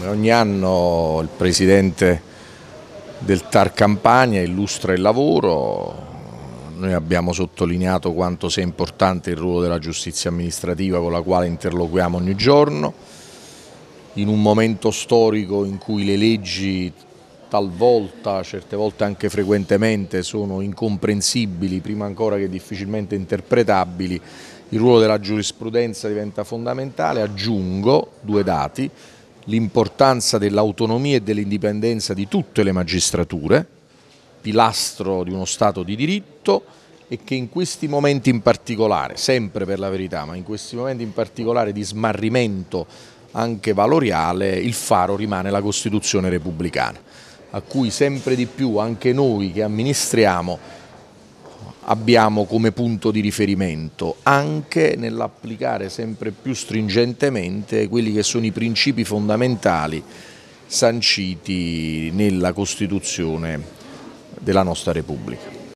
Come ogni anno il Presidente del TAR Campania illustra il lavoro, noi abbiamo sottolineato quanto sia importante il ruolo della giustizia amministrativa con la quale interloquiamo ogni giorno, in un momento storico in cui le leggi talvolta, certe volte anche frequentemente, sono incomprensibili, prima ancora che difficilmente interpretabili, il ruolo della giurisprudenza diventa fondamentale. Aggiungo due dati l'importanza dell'autonomia e dell'indipendenza di tutte le magistrature, pilastro di uno Stato di diritto e che in questi momenti in particolare, sempre per la verità, ma in questi momenti in particolare di smarrimento anche valoriale, il faro rimane la Costituzione repubblicana, a cui sempre di più anche noi che amministriamo abbiamo come punto di riferimento, anche nell'applicare sempre più stringentemente quelli che sono i principi fondamentali sanciti nella Costituzione della nostra Repubblica.